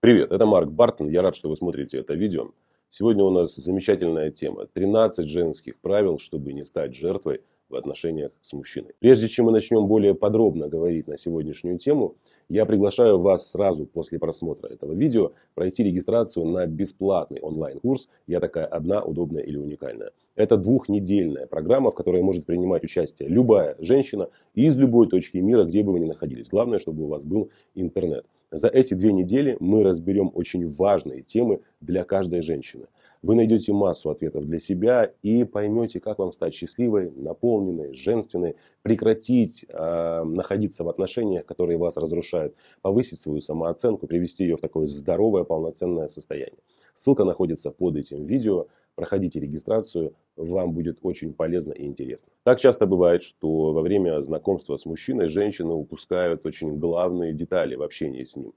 Привет, это Марк Бартон, я рад, что вы смотрите это видео. Сегодня у нас замечательная тема. 13 женских правил, чтобы не стать жертвой в отношениях с мужчиной. Прежде чем мы начнем более подробно говорить на сегодняшнюю тему, я приглашаю вас сразу после просмотра этого видео пройти регистрацию на бесплатный онлайн-курс «Я такая одна, удобная или уникальная». Это двухнедельная программа, в которой может принимать участие любая женщина из любой точки мира, где бы вы ни находились. Главное, чтобы у вас был интернет. За эти две недели мы разберем очень важные темы для каждой женщины – вы найдете массу ответов для себя и поймете, как вам стать счастливой, наполненной, женственной, прекратить э, находиться в отношениях, которые вас разрушают, повысить свою самооценку, привести ее в такое здоровое, полноценное состояние. Ссылка находится под этим видео. Проходите регистрацию, вам будет очень полезно и интересно. Так часто бывает, что во время знакомства с мужчиной женщины упускают очень главные детали в общении с ним.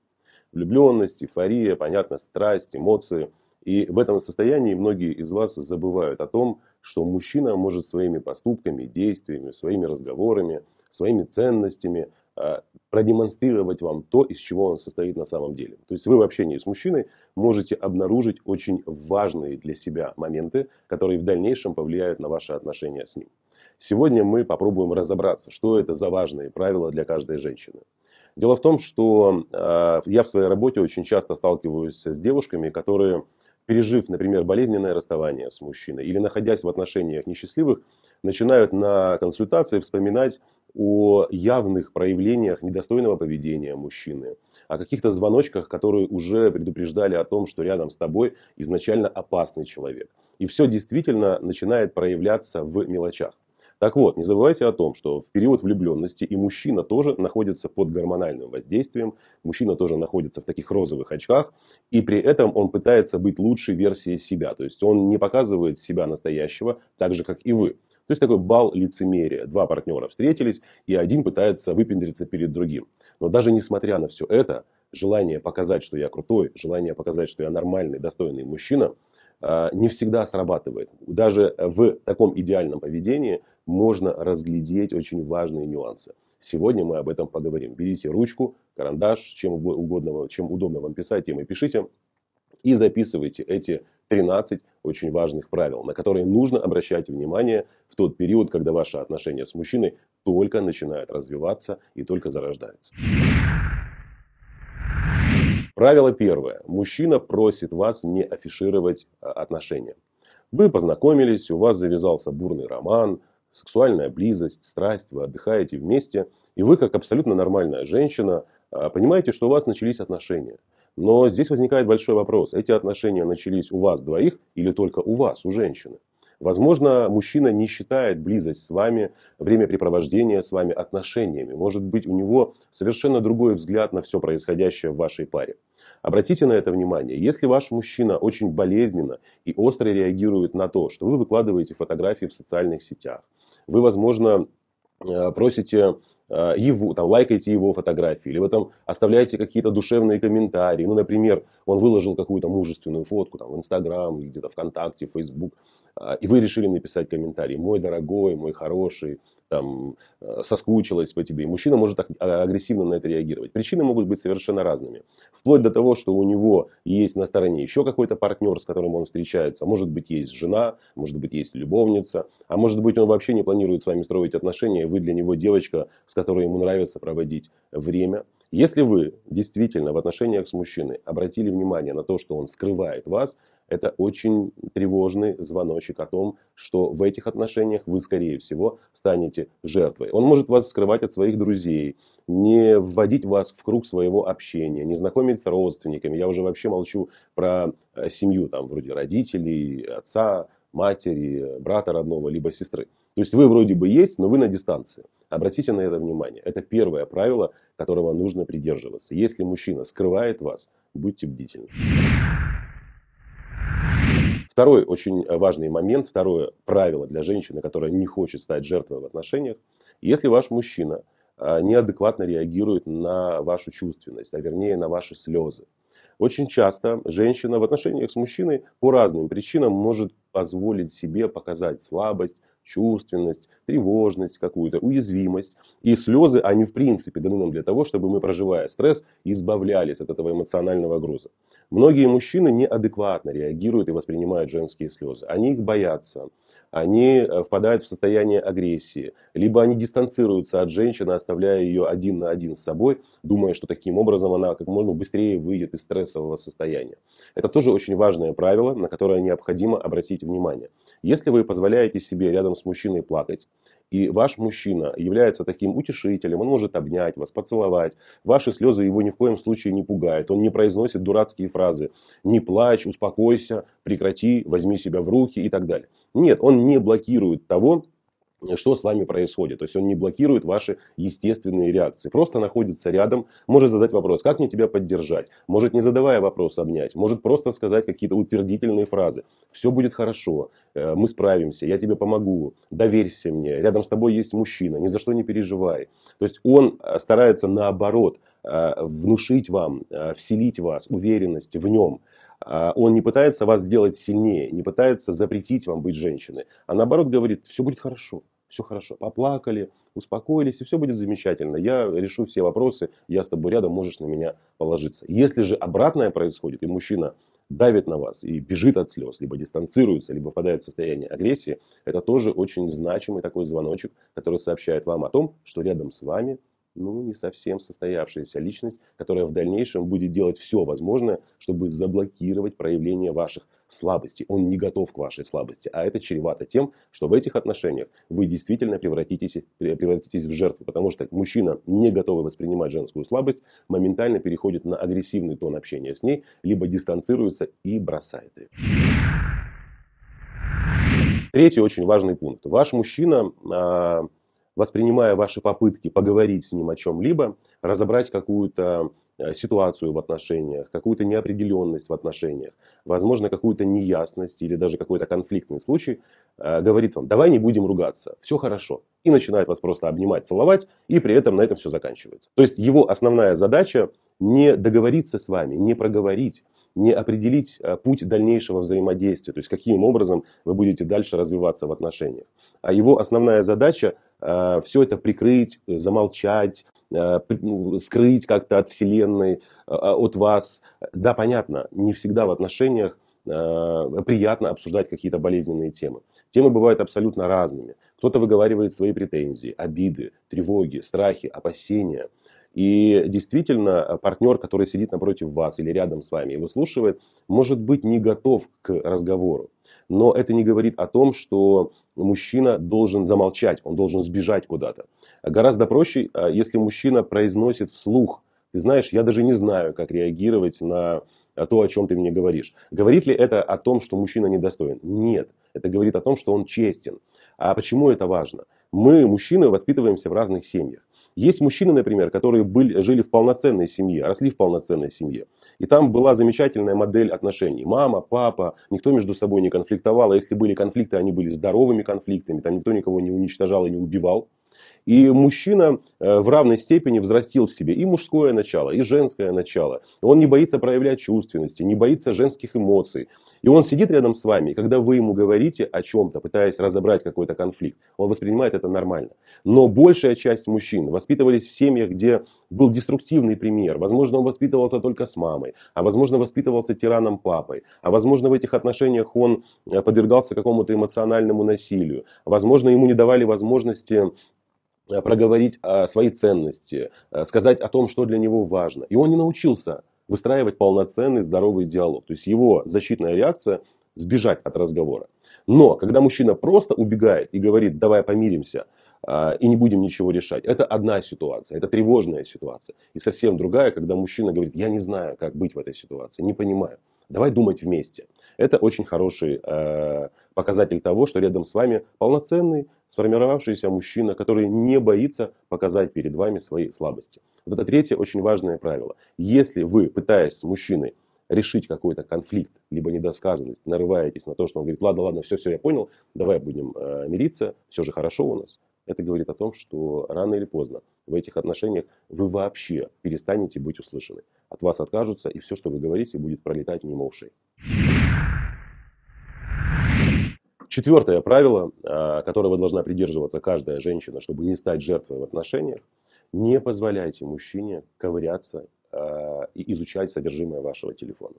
Влюбленность, эйфория, понятно, страсть, эмоции – и в этом состоянии многие из вас забывают о том, что мужчина может своими поступками, действиями, своими разговорами, своими ценностями а, продемонстрировать вам то, из чего он состоит на самом деле. То есть вы в общении с мужчиной можете обнаружить очень важные для себя моменты, которые в дальнейшем повлияют на ваши отношения с ним. Сегодня мы попробуем разобраться, что это за важные правила для каждой женщины. Дело в том, что а, я в своей работе очень часто сталкиваюсь с девушками, которые пережив, например, болезненное расставание с мужчиной или находясь в отношениях несчастливых, начинают на консультации вспоминать о явных проявлениях недостойного поведения мужчины, о каких-то звоночках, которые уже предупреждали о том, что рядом с тобой изначально опасный человек. И все действительно начинает проявляться в мелочах. Так вот, не забывайте о том, что в период влюбленности и мужчина тоже находится под гормональным воздействием, мужчина тоже находится в таких розовых очках, и при этом он пытается быть лучшей версией себя, то есть он не показывает себя настоящего, так же, как и вы. То есть такой бал лицемерия. Два партнера встретились, и один пытается выпендриться перед другим. Но даже несмотря на все это, желание показать, что я крутой, желание показать, что я нормальный, достойный мужчина, а, не всегда срабатывает. Даже в таком идеальном поведении можно разглядеть очень важные нюансы. Сегодня мы об этом поговорим. Берите ручку, карандаш, чем угодно, чем удобно вам писать, тем и пишите. И записывайте эти 13 очень важных правил, на которые нужно обращать внимание в тот период, когда ваши отношения с мужчиной только начинают развиваться и только зарождаются. Правило первое. Мужчина просит вас не афишировать а, отношения. Вы познакомились, у вас завязался бурный роман, сексуальная близость, страсть, вы отдыхаете вместе, и вы, как абсолютно нормальная женщина, а, понимаете, что у вас начались отношения. Но здесь возникает большой вопрос. Эти отношения начались у вас двоих или только у вас, у женщины? Возможно, мужчина не считает близость с вами, времяпрепровождение с вами отношениями. Может быть, у него совершенно другой взгляд на все происходящее в вашей паре. Обратите на это внимание. Если ваш мужчина очень болезненно и остро реагирует на то, что вы выкладываете фотографии в социальных сетях, вы, возможно, э, просите э, его, там, лайкаете его фотографии, или вы там оставляете какие-то душевные комментарии. Ну, например, он выложил какую-то мужественную фотку там, в Инстаграм, где-то ВКонтакте, в Фейсбук, э, и вы решили написать комментарий. Мой дорогой, мой хороший, там, э, соскучилась по тебе. И мужчина может а, агрессивно на это реагировать. Причины могут быть совершенно разными. Вплоть до того, что у него есть на стороне еще какой-то партнер, с которым он встречается. Может быть, есть жена, может быть, есть любовница. А может быть, он вообще не планирует с вами строить отношения. И Вы для него девочка, с которой ему нравится проводить время. Если вы действительно в отношениях с мужчиной обратили внимание на то, что он скрывает вас, это очень тревожный звоночек о том, что в этих отношениях вы, скорее всего, станете жертвой. Он может вас скрывать от своих друзей, не вводить вас в круг своего общения, не знакомить с родственниками. Я уже вообще молчу про э, семью, там, вроде родителей, отца, матери, брата родного, либо сестры. То есть вы вроде бы есть, но вы на дистанции. Обратите на это внимание. Это первое правило, которого нужно придерживаться. Если мужчина скрывает вас, будьте бдительны. Второй очень э, важный момент, второе правило для женщины, которая не хочет стать жертвой в отношениях. Если ваш мужчина э, неадекватно реагирует на вашу чувственность, а вернее на ваши слезы. Очень часто женщина в отношениях с мужчиной по разным причинам может позволить себе показать слабость, чувственность, тревожность какую-то, уязвимость. И слезы, они в принципе даны нам для того, чтобы мы, проживая стресс, избавлялись от этого эмоционального груза. Многие мужчины неадекватно реагируют и воспринимают женские слезы. Они их боятся, они э, впадают в состояние агрессии, либо они дистанцируются от женщины, оставляя ее один на один с собой, думая, что таким образом она как можно быстрее выйдет из стрессового состояния. Это тоже очень важное правило, на которое необходимо обратить внимание. Если вы позволяете себе рядом с мужчиной плакать, и ваш мужчина является таким утешителем, он может обнять вас, поцеловать. Ваши слезы его ни в коем случае не пугают. Он не произносит дурацкие фразы «не плачь», «успокойся», «прекрати», «возьми себя в руки» и так далее. Нет, он не блокирует того, что с вами происходит. То есть он не блокирует ваши естественные реакции. Просто находится рядом, может задать вопрос, как мне тебя поддержать. Может не задавая вопрос обнять. Может просто сказать какие-то утвердительные фразы. Все будет хорошо, э, мы справимся, я тебе помогу, доверься мне. Рядом с тобой есть мужчина, ни за что не переживай. То есть он э, старается наоборот э, внушить вам, вселить вас уверенность в нем. А, он не пытается вас сделать сильнее, не пытается запретить вам быть женщиной, а наоборот говорит, все будет хорошо, все хорошо, поплакали, успокоились, и все будет замечательно. Я решу все вопросы, я с тобой рядом, можешь на меня положиться. Если же обратное происходит, и мужчина давит на вас и бежит от слез, либо дистанцируется, либо впадает в состояние агрессии, это тоже очень значимый такой звоночек, который сообщает вам о том, что рядом с вами ну, не совсем состоявшаяся личность, которая в дальнейшем будет делать все возможное, чтобы заблокировать проявление ваших слабостей. Он не готов к вашей слабости, а это чревато тем, что в этих отношениях вы действительно превратитесь, превратитесь в жертву, потому что мужчина, не готовый воспринимать женскую слабость, моментально переходит на агрессивный тон общения с ней, либо дистанцируется и бросает ее. Третий очень важный пункт. Ваш мужчина а, воспринимая ваши попытки поговорить с ним о чем-либо, разобрать какую-то э, ситуацию в отношениях, какую-то неопределенность в отношениях, возможно, какую-то неясность или даже какой-то конфликтный случай, э, говорит вам, давай не будем ругаться, все хорошо. И начинает вас просто обнимать, целовать, и при этом на этом все заканчивается. То есть его основная задача не договориться с вами, не проговорить, не определить а, путь дальнейшего взаимодействия, то есть каким образом вы будете дальше развиваться в отношениях. А его основная задача э, а, все это прикрыть, замолчать, э, скрыть как-то от Вселенной, э, от вас. Да, понятно, не всегда в отношениях приятно обсуждать какие-то болезненные темы. Темы бывают абсолютно разными. Кто-то выговаривает свои претензии, обиды, тревоги, страхи, опасения – и действительно, э, партнер, который сидит напротив вас или рядом с вами и выслушивает, может быть не готов к разговору. Но это не говорит о том, что мужчина должен замолчать, он должен сбежать куда-то. Гораздо проще, э, если мужчина произносит вслух, ты знаешь, я даже не знаю, как реагировать на э, то, о чем ты мне говоришь. Говорит ли это о том, что мужчина недостоин? Нет. Это говорит о том, что он честен. А почему это важно? Мы, мужчины, воспитываемся в разных семьях. Есть мужчины, например, которые были, жили в полноценной семье, росли в полноценной семье. И там была замечательная модель отношений. Мама, папа, никто между собой не конфликтовал. А если были конфликты, они были здоровыми конфликтами. Там никто никого не уничтожал и не убивал. И мужчина э, в равной степени взрастил в себе и мужское начало, и женское начало. Он не боится проявлять чувственности, не боится женских эмоций. И он сидит рядом с вами, и когда вы ему говорите о чем-то, пытаясь разобрать какой-то конфликт, он воспринимает это нормально. Но большая часть мужчин воспитывались в семьях, где был деструктивный пример. Возможно, он воспитывался только с мамой, а возможно, воспитывался тираном папой, а возможно, в этих отношениях он э, подвергался какому-то эмоциональному насилию, возможно, ему не давали возможности Э, проговорить о свои ценности, э, сказать о том, что для него важно. И он не научился выстраивать полноценный здоровый диалог. То есть его защитная реакция – сбежать от разговора. Но когда мужчина просто убегает и говорит «давай помиримся», а, и не будем ничего решать. Это одна ситуация, это тревожная ситуация. И совсем другая, когда мужчина говорит, я не знаю, как быть в этой ситуации, не понимаю. Давай думать вместе. Это очень хороший э, Показатель того, что рядом с вами полноценный, сформировавшийся мужчина, который не боится показать перед вами свои слабости. Вот это третье очень важное правило. Если вы, пытаясь с мужчиной решить какой-то конфликт, либо недосказанность, нарываетесь на то, что он говорит, ладно, ладно, все, все, я понял, давай будем э, мириться, все же хорошо у нас. Это говорит о том, что рано или поздно в этих отношениях вы вообще перестанете быть услышаны. От вас откажутся, и все, что вы говорите, будет пролетать мимо ушей. Четвертое правило, а, которого должна придерживаться каждая женщина, чтобы не стать жертвой в отношениях, не позволяйте мужчине ковыряться а, и изучать содержимое вашего телефона.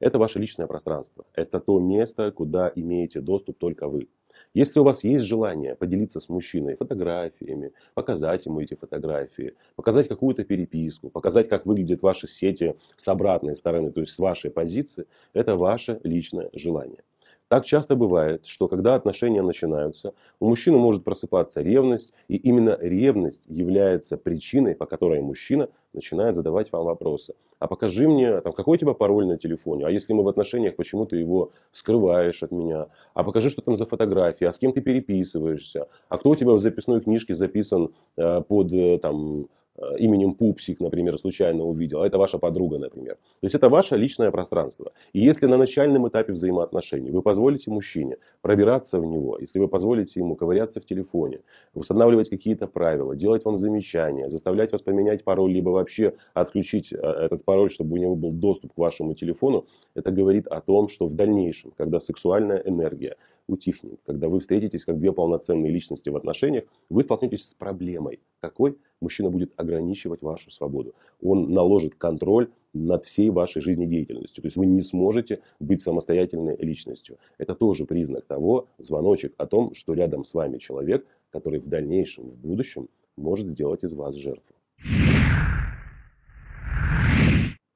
Это ваше личное пространство. Это то место, куда имеете доступ только вы. Если у вас есть желание поделиться с мужчиной фотографиями, показать ему эти фотографии, показать какую-то переписку, показать, как выглядят ваши сети с обратной стороны, то есть с вашей позиции, это ваше личное желание. Так часто бывает, что когда отношения начинаются, у мужчины может просыпаться ревность, и именно ревность является причиной, по которой мужчина начинает задавать вам вопросы. А покажи мне, там, какой у тебя пароль на телефоне, а если мы в отношениях, почему ты его скрываешь от меня, а покажи, что там за фотографии, а с кем ты переписываешься, а кто у тебя в записной книжке записан э, под э, там, Э, именем Пупсик, например, случайно увидел, а это ваша подруга, например. То есть это ваше личное пространство. И если на начальном этапе взаимоотношений вы позволите мужчине пробираться в него, если вы позволите ему ковыряться в телефоне, устанавливать какие-то правила, делать вам замечания, заставлять вас поменять пароль, либо вообще отключить э, этот пароль, чтобы у него был доступ к вашему телефону, это говорит о том, что в дальнейшем, когда сексуальная энергия утихнет, когда вы встретитесь как две полноценные личности в отношениях, вы столкнетесь с проблемой. Какой? Мужчина будет ограничивать вашу свободу. Он наложит контроль над всей вашей жизнедеятельностью. То есть вы не сможете быть самостоятельной личностью. Это тоже признак того, звоночек о том, что рядом с вами человек, который в дальнейшем, в будущем может сделать из вас жертву.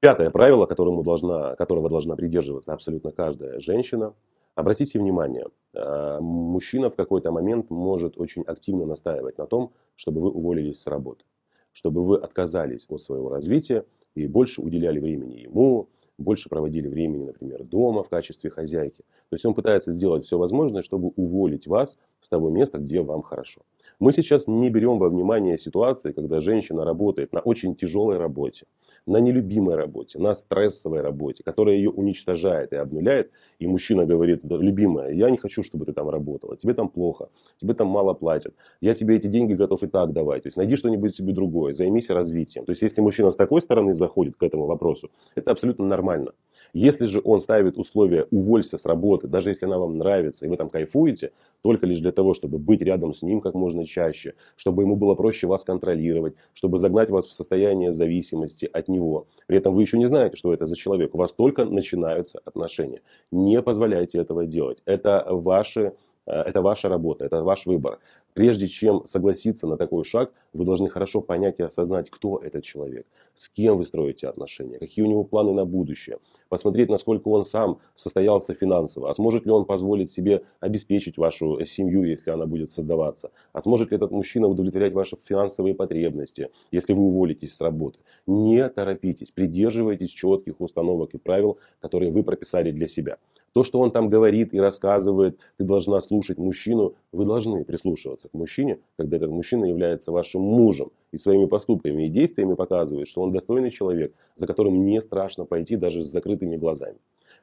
Пятое правило, которому должна, которого должна придерживаться абсолютно каждая женщина – Обратите внимание, а, мужчина в какой-то момент может очень активно настаивать на том, чтобы вы уволились с работы, чтобы вы отказались от своего развития и больше уделяли времени ему, больше проводили времени, например, дома в качестве хозяйки. То есть он пытается сделать все возможное, чтобы уволить вас с того места, где вам хорошо. Мы сейчас не берем во внимание ситуации, когда женщина работает на очень тяжелой работе, на нелюбимой работе, на стрессовой работе, которая ее уничтожает и обнуляет, и мужчина говорит, да, любимая, я не хочу, чтобы ты там работала, тебе там плохо, тебе там мало платят, я тебе эти деньги готов и так давать, то есть найди что-нибудь себе другое, займись развитием. То есть если мужчина с такой стороны заходит к этому вопросу, это абсолютно нормально. Если же он ставит условия «уволься с работы», даже если она вам нравится и вы там кайфуете, только лишь для того, чтобы быть рядом с ним как можно чаще, чтобы ему было проще вас контролировать, чтобы загнать вас в состояние зависимости от него. При этом вы еще не знаете, что это за человек. У вас только начинаются отношения. Не позволяйте этого делать. Это ваши Э, это ваша работа, это ваш выбор. Прежде чем согласиться на такой шаг, вы должны хорошо понять и осознать, кто этот человек, с кем вы строите отношения, какие у него планы на будущее, посмотреть, насколько он сам состоялся финансово, а сможет ли он позволить себе обеспечить вашу семью, если она будет создаваться, а сможет ли этот мужчина удовлетворять ваши финансовые потребности, если вы уволитесь с работы. Не торопитесь, придерживайтесь четких установок и правил, которые вы прописали для себя. То, что он там говорит и рассказывает, ты должна слушать мужчину. Вы должны прислушиваться к мужчине, когда этот мужчина является вашим мужем и своими поступками и действиями показывает, что он достойный человек, за которым не страшно пойти даже с закрытыми глазами.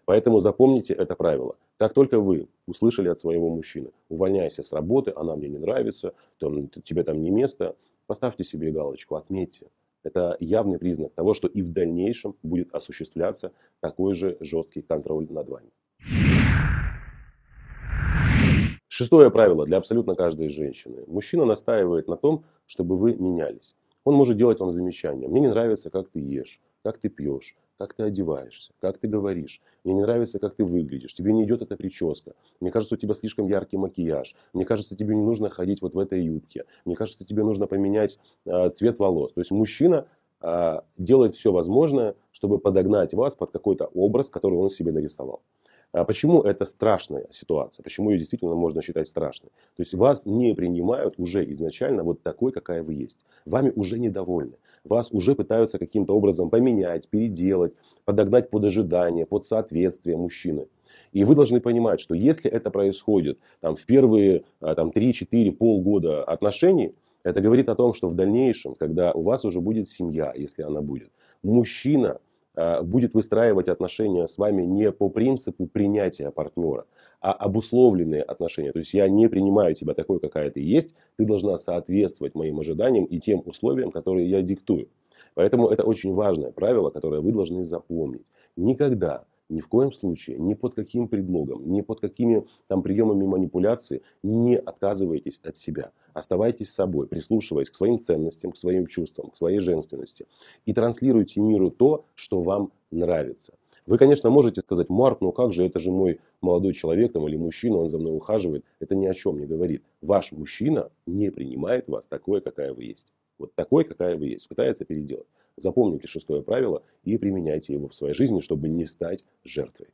Поэтому запомните это правило. Как только вы услышали от своего мужчины, увольняйся с работы, она мне не нравится, там, тебе там не место, поставьте себе галочку, отметьте. Это явный признак того, что и в дальнейшем будет осуществляться такой же жесткий контроль над вами. Шестое правило для абсолютно каждой женщины. Мужчина настаивает на том, чтобы вы менялись. Он может делать вам замечания. Мне не нравится, как ты ешь, как ты пьешь, как ты одеваешься, как ты говоришь. Мне не нравится, как ты выглядишь. Тебе не идет эта прическа. Мне кажется, у тебя слишком яркий макияж. Мне кажется, тебе не нужно ходить вот в этой юбке. Мне кажется, тебе нужно поменять э, цвет волос. То есть мужчина э, делает все возможное, чтобы подогнать вас под какой-то образ, который он себе нарисовал. А Почему это страшная ситуация? Почему ее действительно можно считать страшной? То есть вас не принимают уже изначально вот такой, какая вы есть. Вами уже недовольны. Вас уже пытаются каким-то образом поменять, переделать, подогнать под ожидания, под соответствие мужчины. И вы должны понимать, что если это происходит там, в первые а, там, 3-4 полгода отношений, это говорит о том, что в дальнейшем, когда у вас уже будет семья, если она будет, мужчина – а, будет выстраивать отношения с вами не по принципу принятия партнера, а обусловленные отношения. То есть я не принимаю тебя такой, какая ты есть, ты должна соответствовать моим ожиданиям и тем условиям, которые я диктую. Поэтому это очень важное правило, которое вы должны запомнить. Никогда ни в коем случае, ни под каким предлогом, ни под какими там приемами манипуляции не отказывайтесь от себя. Оставайтесь собой, прислушиваясь к своим ценностям, к своим чувствам, к своей женственности. И транслируйте миру то, что вам нравится. Вы, конечно, можете сказать, Марк, ну как же, это же мой молодой человек там, или мужчина, он за мной ухаживает. Это ни о чем не говорит. Ваш мужчина не принимает вас такой, какая вы есть. Вот такой, какая вы есть. Пытается переделать. Запомните шестое правило и применяйте его в своей жизни, чтобы не стать жертвой.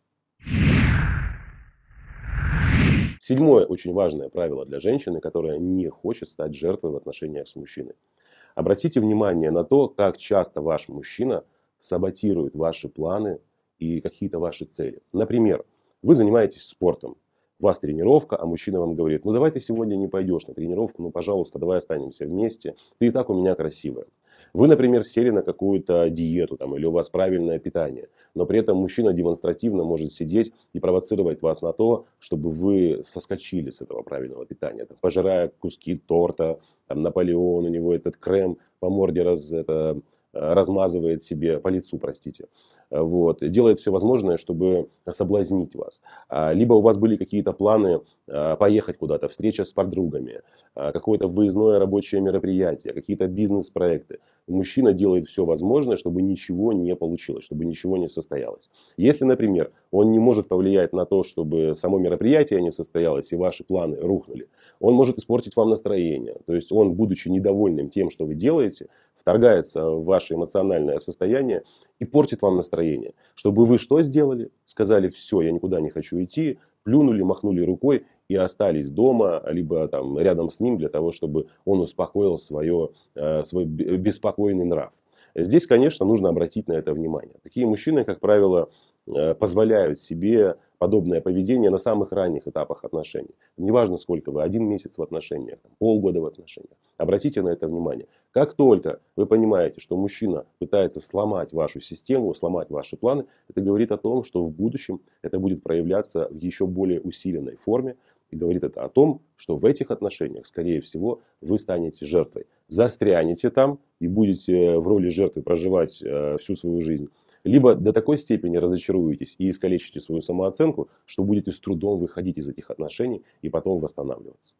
Седьмое очень важное правило для женщины, которая не хочет стать жертвой в отношениях с мужчиной. Обратите внимание на то, как часто ваш мужчина саботирует ваши планы и какие-то ваши цели. Например, вы занимаетесь спортом, у вас тренировка, а мужчина вам говорит, ну давай ты сегодня не пойдешь на тренировку, ну пожалуйста, давай останемся вместе, ты и так у меня красивая. Вы, например, сели на какую-то диету там, или у вас правильное питание, но при этом мужчина демонстративно может сидеть и провоцировать вас на то, чтобы вы соскочили с этого правильного питания, там, пожирая куски торта, там, Наполеон, у него этот крем по морде раз, это, Э, размазывает себе по лицу, простите, э, вот, делает все возможное, чтобы соблазнить вас. А, либо у вас были какие-то планы э, поехать куда-то, встреча с подругами, какое-то выездное рабочее мероприятие, какие-то бизнес-проекты. Мужчина делает все возможное, чтобы ничего не получилось, чтобы ничего не состоялось. Если, например, он не может повлиять на то, чтобы само мероприятие не состоялось и ваши планы рухнули, он может испортить вам настроение. То есть он, будучи недовольным тем, что вы делаете, вторгается в ваше эмоциональное состояние и портит вам настроение. Чтобы вы что сделали? Сказали, все, я никуда не хочу идти, плюнули, махнули рукой и остались дома, либо там рядом с ним для того, чтобы он успокоил свое, э, свой беспокойный нрав. Здесь, конечно, нужно обратить на это внимание. Такие мужчины, как правило, Э, позволяют себе подобное поведение на самых ранних этапах отношений. Неважно, сколько вы, один месяц в отношениях, полгода в отношениях. Обратите на это внимание. Как только вы понимаете, что мужчина пытается сломать вашу систему, сломать ваши планы, это говорит о том, что в будущем это будет проявляться в еще более усиленной форме. И говорит это о том, что в этих отношениях, скорее всего, вы станете жертвой. Застрянете там и будете э, в роли жертвы проживать э, всю свою жизнь либо до такой степени разочаруетесь и искалечите свою самооценку, что будете с трудом выходить из этих отношений и потом восстанавливаться.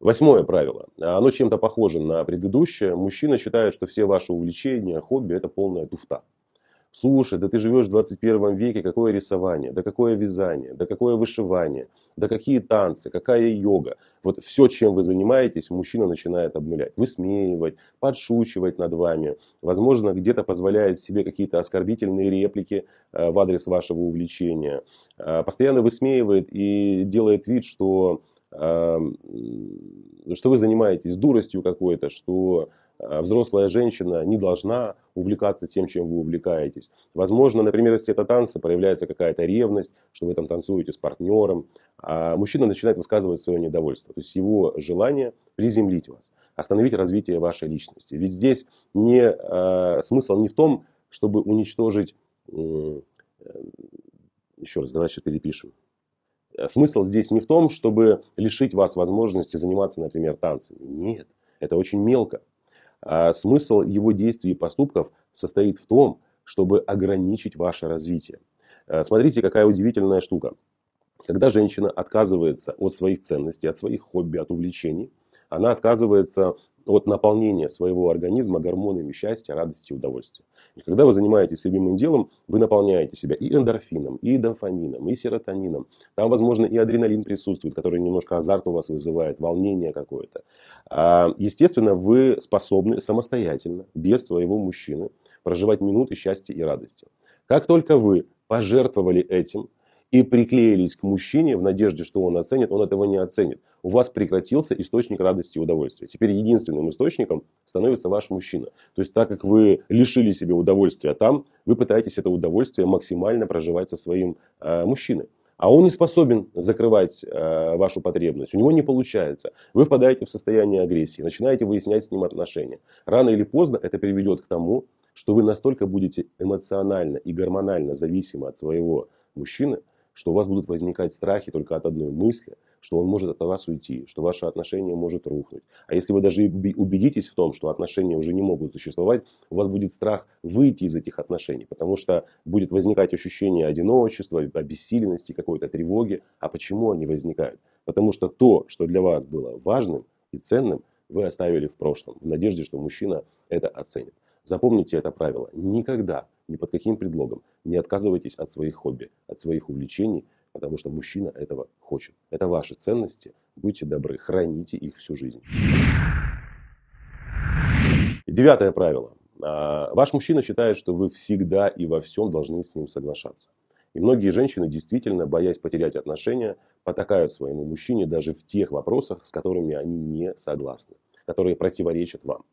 Восьмое правило. Оно чем-то похоже на предыдущее. Мужчина считает, что все ваши увлечения, хобби – это полная туфта. Слушай, да ты живешь в 21 веке, какое рисование, да какое вязание, да какое вышивание, да какие танцы, какая йога. Вот все, чем вы занимаетесь, мужчина начинает обнулять, высмеивать, подшучивать над вами. Возможно, где-то позволяет себе какие-то оскорбительные реплики э, в адрес вашего увлечения. Э, постоянно высмеивает и делает вид, что эм, что вы занимаетесь дуростью какой-то, что Э, взрослая женщина не должна увлекаться тем, чем вы увлекаетесь. Возможно, например, если это танцы, проявляется какая-то ревность, что вы там танцуете с партнером, а мужчина начинает высказывать свое недовольство, то есть его желание приземлить вас, остановить развитие вашей личности. Ведь здесь не, э, смысл не в том, чтобы уничтожить, э, еще раз, давай еще перепишем, э, смысл здесь не в том, чтобы лишить вас возможности заниматься, например, танцами. Нет, это очень мелко. А смысл его действий и поступков состоит в том, чтобы ограничить ваше развитие. Э, смотрите, какая удивительная штука. Когда женщина отказывается от своих ценностей, от своих хобби, от увлечений, она отказывается от наполнения своего организма гормонами счастья, радости и удовольствия. И когда вы занимаетесь любимым делом, вы наполняете себя и эндорфином, и дофамином, и серотонином. Там, возможно, и адреналин присутствует, который немножко азарт у вас вызывает, волнение какое-то. А, естественно, вы способны самостоятельно, без своего мужчины, проживать минуты счастья и радости. Как только вы пожертвовали этим – и приклеились к мужчине в надежде, что он оценит, он этого не оценит. У вас прекратился источник радости и удовольствия. Теперь единственным источником становится ваш мужчина. То есть так как вы лишили себе удовольствия там, вы пытаетесь это удовольствие максимально проживать со своим э, мужчиной. А он не способен закрывать э, вашу потребность, у него не получается. Вы впадаете в состояние агрессии, начинаете выяснять с ним отношения. Рано или поздно это приведет к тому, что вы настолько будете эмоционально и гормонально зависимы от своего мужчины, что у вас будут возникать страхи только от одной мысли, что он может от вас уйти, что ваше отношение может рухнуть. А если вы даже убедитесь в том, что отношения уже не могут существовать, у вас будет страх выйти из этих отношений, потому что будет возникать ощущение одиночества, обессиленности, какой-то тревоги. А почему они возникают? Потому что то, что для вас было важным и ценным, вы оставили в прошлом, в надежде, что мужчина это оценит. Запомните это правило. Никогда ни под каким предлогом. Не отказывайтесь от своих хобби, от своих увлечений, потому что мужчина этого хочет. Это ваши ценности. Будьте добры, храните их всю жизнь. девятое правило. А, ваш мужчина считает, что вы всегда и во всем должны с ним соглашаться. И многие женщины действительно, боясь потерять отношения, потакают своему мужчине даже в тех вопросах, с которыми они не согласны, которые противоречат вам.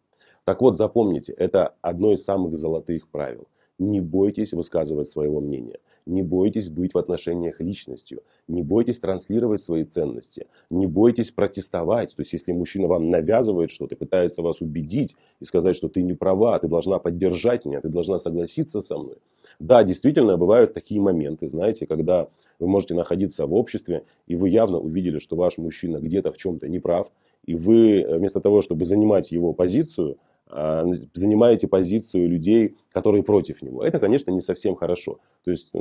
Так вот, запомните, это одно из самых золотых правил. Не бойтесь высказывать своего мнения. Не бойтесь быть в отношениях личностью. Не бойтесь транслировать свои ценности. Не бойтесь протестовать. То есть, если мужчина вам навязывает что-то, пытается вас убедить и сказать, что ты не права, ты должна поддержать меня, ты должна согласиться со мной. Да, действительно, бывают такие моменты, знаете, когда вы можете находиться в обществе, и вы явно увидели, что ваш мужчина где-то в чем-то не прав, и вы э, вместо того, чтобы занимать его позицию, а, занимаете позицию людей, которые против него. Это, конечно, не совсем хорошо. То есть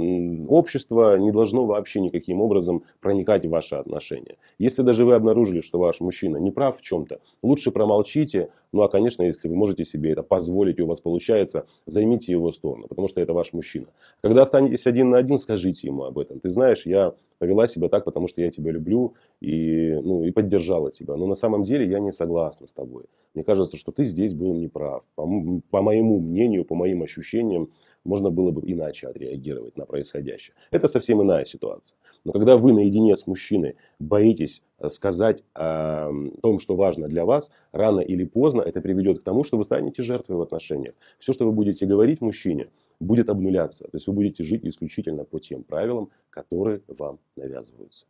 общество не должно вообще никаким образом проникать в ваши отношения. Если даже вы обнаружили, что ваш мужчина не прав в чем-то, лучше промолчите. Ну а, конечно, если вы можете себе это позволить, и у вас получается, займите его сторону, потому что это ваш мужчина. Когда останетесь один на один, скажите ему об этом. Ты знаешь, я повела себя так, потому что я тебя люблю и, ну, и поддержала тебя. Но на самом деле я не согласна с тобой. Мне кажется, что ты здесь был неправ. По, по моему мнению, по моим ощущениям, можно было бы иначе отреагировать на происходящее. Это совсем иная ситуация. Но когда вы наедине с мужчиной боитесь э, сказать о том, что важно для вас, рано или поздно это приведет к тому, что вы станете жертвой в отношениях. Все, что вы будете говорить мужчине, будет обнуляться. То есть вы будете жить исключительно по тем правилам, которые вам навязываются.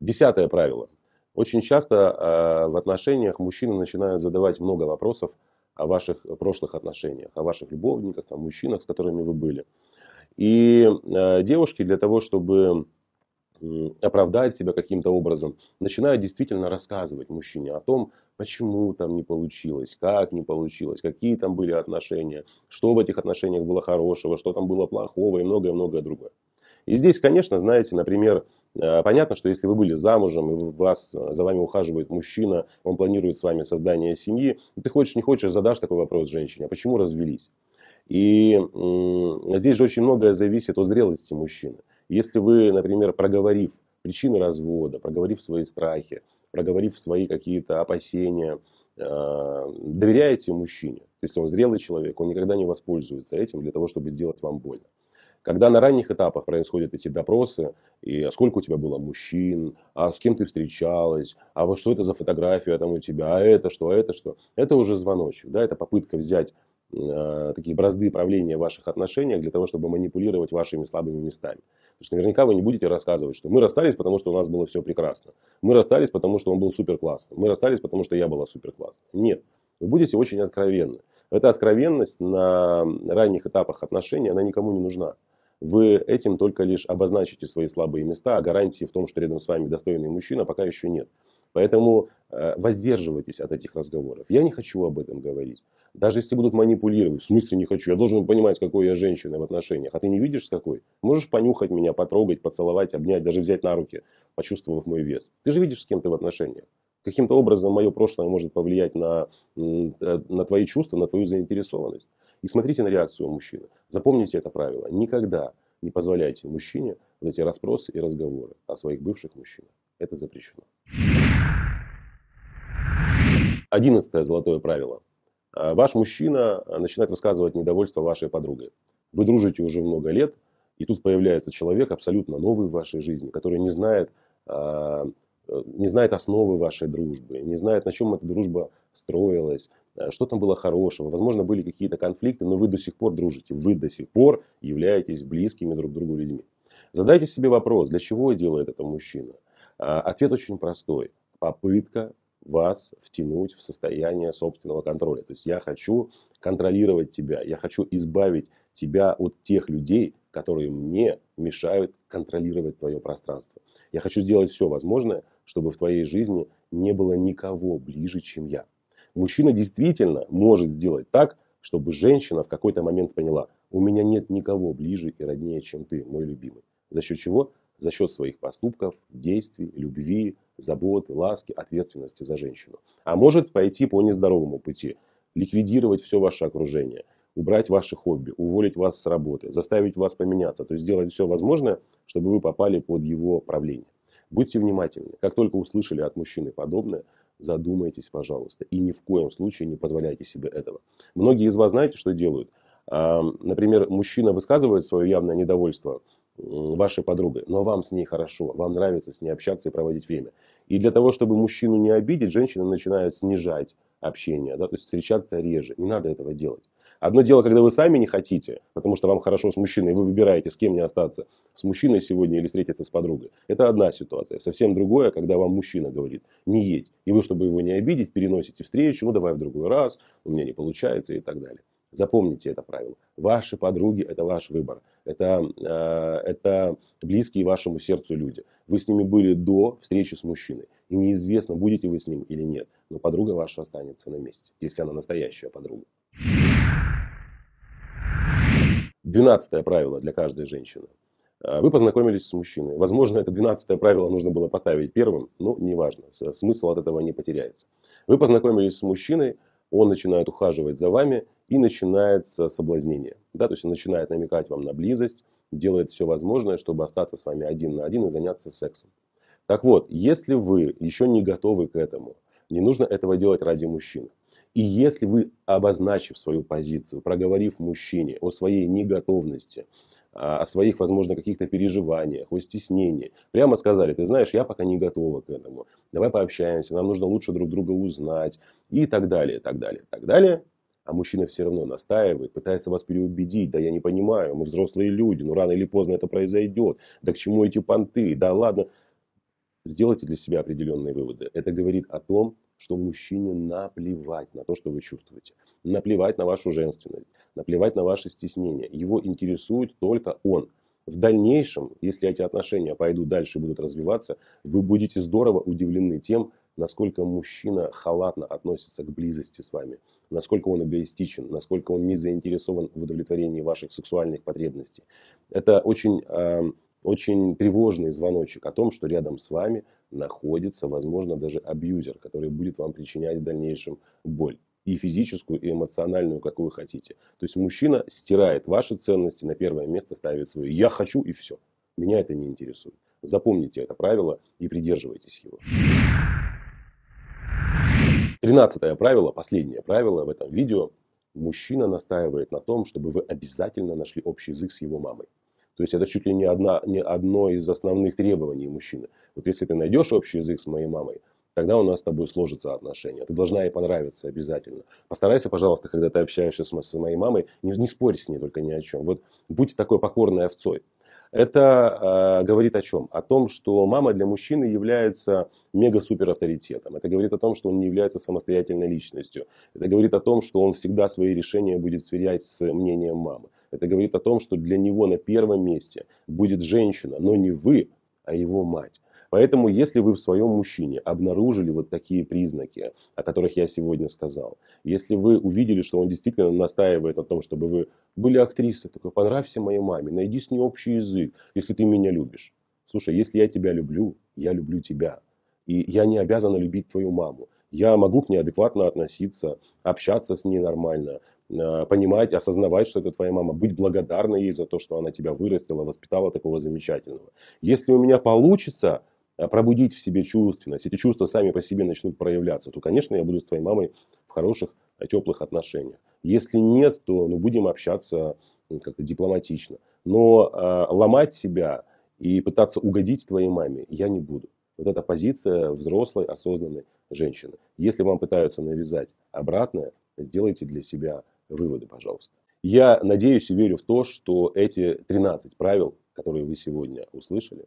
Десятое правило. Очень часто э, в отношениях мужчины начинают задавать много вопросов о ваших прошлых отношениях, о ваших любовниках, там, мужчинах, с которыми вы были. И э, девушки для того, чтобы оправдать себя каким-то образом, начинают действительно рассказывать мужчине о том, почему там не получилось, как не получилось, какие там были отношения, что в этих отношениях было хорошего, что там было плохого и многое-многое другое. И здесь, конечно, знаете, например, э, Понятно, что если вы были замужем, и вас, э, за вами ухаживает мужчина, он планирует с вами создание семьи, ну, ты хочешь, не хочешь, задашь такой вопрос женщине, а почему развелись? И здесь же очень многое зависит от зрелости мужчины. Если вы, например, проговорив причины развода, проговорив свои страхи, проговорив свои какие-то опасения, э, доверяете мужчине, то есть он зрелый человек, он никогда не воспользуется этим для того, чтобы сделать вам больно. Когда на ранних этапах происходят эти допросы, и а сколько у тебя было мужчин, а с кем ты встречалась, а вот что это за фотография там у тебя, а это что, а это что, это уже звоночек, да, это попытка взять э, такие бразды правления в ваших отношениях для того, чтобы манипулировать вашими слабыми местами. Потому что наверняка вы не будете рассказывать, что мы расстались, потому что у нас было все прекрасно. Мы расстались, потому что он был супер классным. Мы расстались, потому что я была супер классной. Нет, вы будете очень откровенны. Эта откровенность на ранних этапах отношений, она никому не нужна. Вы этим только лишь обозначите свои слабые места, а гарантии в том, что рядом с вами достойный мужчина, пока еще нет. Поэтому э, воздерживайтесь от этих разговоров. Я не хочу об этом говорить. Даже если будут манипулировать, в смысле не хочу, я должен понимать, какой я женщина в отношениях. А ты не видишь, с какой? Можешь понюхать меня, потрогать, поцеловать, обнять, даже взять на руки, почувствовав мой вес. Ты же видишь, с кем ты в отношениях. Каким-то образом мое прошлое может повлиять на, э, на твои чувства, на твою заинтересованность. И смотрите на реакцию мужчины. Запомните это правило. Никогда не позволяйте мужчине вот эти расспросы и разговоры о своих бывших мужчинах. Это запрещено. Одиннадцатое золотое правило. А, ваш мужчина а, начинает высказывать недовольство вашей подругой. Вы дружите уже много лет, и тут появляется человек абсолютно новый в вашей жизни, который не знает, а, Э, не знает основы вашей дружбы, не знает, на чем эта дружба строилась, э, что там было хорошего. Возможно, были какие-то конфликты, но вы до сих пор дружите, вы до сих пор являетесь близкими друг другу людьми. Задайте себе вопрос, для чего делает это мужчина? А, ответ очень простой. Попытка вас втянуть в состояние собственного контроля. То есть я хочу контролировать тебя, я хочу избавить тебя от тех людей, которые мне мешают контролировать твое пространство. Я хочу сделать все возможное, чтобы в твоей жизни не было никого ближе, чем я. Мужчина действительно может сделать так, чтобы женщина в какой-то момент поняла, у меня нет никого ближе и роднее, чем ты, мой любимый. За счет чего? За счет своих поступков, действий, любви, заботы, ласки, ответственности за женщину. А может пойти по нездоровому пути, ликвидировать все ваше окружение – убрать ваши хобби, уволить вас с работы, заставить вас поменяться, то есть сделать все возможное, чтобы вы попали под его правление. Будьте внимательны. Как только услышали от мужчины подобное, задумайтесь, пожалуйста, и ни в коем случае не позволяйте себе этого. Многие из вас знаете, что делают? А, например, мужчина высказывает свое явное недовольство вашей подругой, но вам с ней хорошо, вам нравится с ней общаться и проводить время. И для того, чтобы мужчину не обидеть, женщина начинает снижать общение, да, то есть встречаться реже. Не надо этого делать. Одно дело, когда вы сами не хотите, потому что вам хорошо с мужчиной, вы выбираете, с кем не остаться, с мужчиной сегодня или встретиться с подругой. Это одна ситуация. Совсем другое, когда вам мужчина говорит, не едь. И вы, чтобы его не обидеть, переносите встречу, ну давай в другой раз, у меня не получается и так далее. Запомните это правило. Ваши подруги – это ваш выбор. Это, э, это близкие вашему сердцу люди. Вы с ними были до встречи с мужчиной. И неизвестно, будете вы с ним или нет. Но подруга ваша останется на месте, если она настоящая подруга. Двенадцатое правило для каждой женщины. А, вы познакомились с мужчиной. Возможно, это двенадцатое правило нужно было поставить первым, но неважно. Смысл от этого не потеряется. Вы познакомились с мужчиной, он начинает ухаживать за вами и начинается соблазнение. Да, то есть он начинает намекать вам на близость, делает все возможное, чтобы остаться с вами один на один и заняться сексом. Так вот, если вы еще не готовы к этому, не нужно этого делать ради мужчины. И если вы, обозначив свою позицию, проговорив мужчине о своей неготовности, а, о своих, возможно, каких-то переживаниях, о стеснении. Прямо сказали, ты знаешь, я пока не готова к этому. Давай пообщаемся, нам нужно лучше друг друга узнать. И так далее, так далее, так далее. А мужчина все равно настаивает, пытается вас переубедить. Да я не понимаю, мы взрослые люди, но ну, рано или поздно это произойдет. Да к чему эти понты? Да ладно. Сделайте для себя определенные выводы. Это говорит о том, что мужчине наплевать на то, что вы чувствуете, наплевать на вашу женственность, наплевать на ваше стеснение. Его интересует только он. В дальнейшем, если эти отношения пойдут дальше и будут развиваться, вы будете здорово удивлены тем, насколько мужчина халатно относится к близости с вами, насколько он эгоистичен, насколько он не заинтересован в удовлетворении ваших сексуальных потребностей. Это очень, э, очень тревожный звоночек о том, что рядом с вами находится, возможно, даже абьюзер, который будет вам причинять в дальнейшем боль и физическую, и эмоциональную, какую хотите. То есть мужчина стирает ваши ценности, на первое место ставит свои «я хочу» и все. Меня это не интересует. Запомните это правило и придерживайтесь его. Тринадцатое правило, последнее правило в этом видео. Мужчина настаивает на том, чтобы вы обязательно нашли общий язык с его мамой. То есть это чуть ли не, одна, не одно из основных требований мужчины. Вот если ты найдешь общий язык с моей мамой, тогда у нас с тобой сложатся отношения. Ты должна ей понравиться обязательно. Постарайся, пожалуйста, когда ты общаешься с, с моей мамой, не, не спорь с ней только ни о чем. Вот будь такой покорной овцой. Это э, говорит о чем? О том, что мама для мужчины является мега-супер авторитетом. Это говорит о том, что он не является самостоятельной личностью. Это говорит о том, что он всегда свои решения будет сверять с мнением мамы. Это говорит о том, что для него на первом месте будет женщина, но не вы, а его мать. Поэтому, если вы в своем мужчине обнаружили вот такие признаки, о которых я сегодня сказал, если вы увидели, что он действительно настаивает на том, чтобы вы были актрисой, такой, понравься моей маме, найди с ней общий язык, если ты меня любишь. Слушай, если я тебя люблю, я люблю тебя. И я не обязана любить твою маму. Я могу к ней адекватно относиться, общаться с ней нормально, а, понимать, осознавать, что это твоя мама, быть благодарной ей за то, что она тебя вырастила, воспитала такого замечательного. Если у меня получится а, пробудить в себе чувственность, эти чувства сами по себе начнут проявляться, то, конечно, я буду с твоей мамой в хороших, а, теплых отношениях. Если нет, то ну, будем общаться как-то дипломатично. Но э, ломать себя и пытаться угодить твоей маме я не буду. Вот эта позиция взрослой, осознанной женщины. Если вам пытаются навязать обратное, сделайте для себя выводы, пожалуйста. Я надеюсь и верю в то, что эти 13 правил, которые вы сегодня услышали,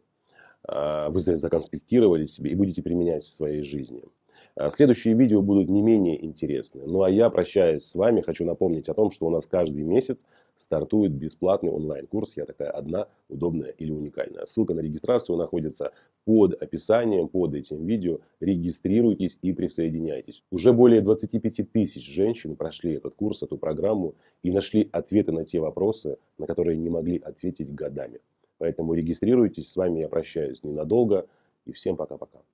а, вы законспектировали себе и будете применять в своей жизни. А, следующие видео будут не менее интересны. Ну а я, прощаясь с вами, хочу напомнить о том, что у нас каждый месяц стартует бесплатный онлайн-курс «Я такая одна, удобная или уникальная». Ссылка на регистрацию находится под описанием, под этим видео. Регистрируйтесь и присоединяйтесь. Уже более 25 тысяч женщин прошли этот курс, эту программу и нашли ответы на те вопросы, на которые не могли ответить годами. Поэтому регистрируйтесь. С вами я прощаюсь ненадолго. И всем пока-пока.